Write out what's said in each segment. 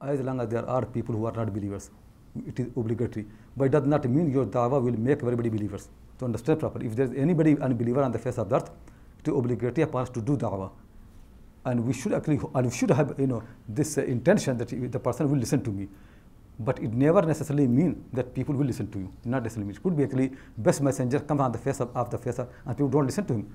as long as there are people who are not believers. It is obligatory. But it does not mean your dawah will make everybody believers. To understand properly, if there is anybody unbeliever on the face of the earth, it is obligatory upon us to do dawah. And we should actually, and we should have, you know, this uh, intention that the person will listen to me. But it never necessarily means that people will listen to you. Not necessarily. It could be actually best messenger comes on the face of, of the face of, and people don't listen to him.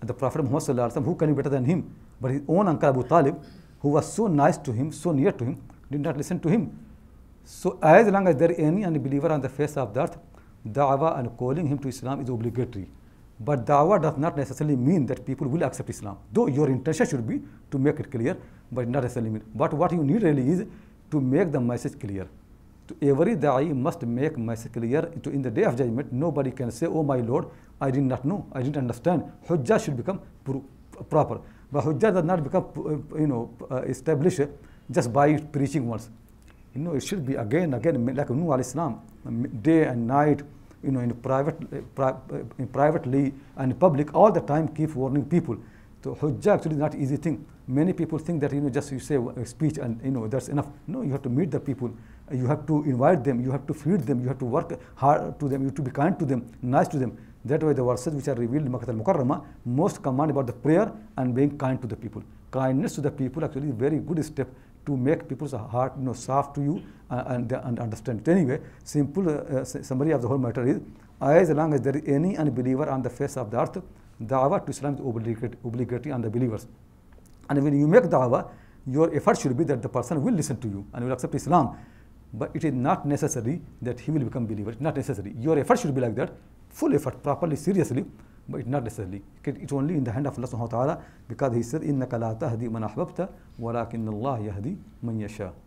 And the Prophet Muhammad who can be better than him? But his own uncle Abu Talib, who was so nice to him, so near to him, did not listen to him. So as long as there is any unbeliever on the face of the earth, da'wah and calling him to Islam is obligatory. But da'wah does not necessarily mean that people will accept Islam. Though your intention should be to make it clear, but not necessarily mean. But what you need really is to make the message clear. To every da'i must make message clear. To in the day of judgment, nobody can say, oh my Lord, I did not know, I didn't understand. Hujjah should become proper. But Hujjah does not become, uh, you know, uh, established just by preaching once. You know, it should be again, again, like Nuh al-Islam, day and night, you know, in private, eh, pri eh, privately and public, all the time keep warning people. So hujjah actually is not easy thing. Many people think that, you know, just you say speech and, you know, that's enough. No, you have to meet the people. You have to invite them. You have to feed them. You have to work hard to them. You have to be kind to them, nice to them. That way the verses which are revealed in Makkah al-Mukarramah most command about the prayer and being kind to the people kindness to the people actually is a very good step to make people's heart you know, soft to you and, and understand. Anyway, simple uh, uh summary of the whole matter is, as long as there is any unbeliever on the face of the earth, da'wah to Islam is obligatory, obligatory on the believers. And when you make da'wah, your effort should be that the person will listen to you and will accept Islam. But it is not necessary that he will become believer. It's not necessary. Your effort should be like that, full effort, properly, seriously but not necessarily. It's only in the hand of Allah subhanahu wa ta'ala because He said, إِنَّكَ لَا تَهْدِي مَنْ أَحْبَبْتَ وَلَكِنَّ اللَّهَ يَهْدِي مَنْ يَشَاءُ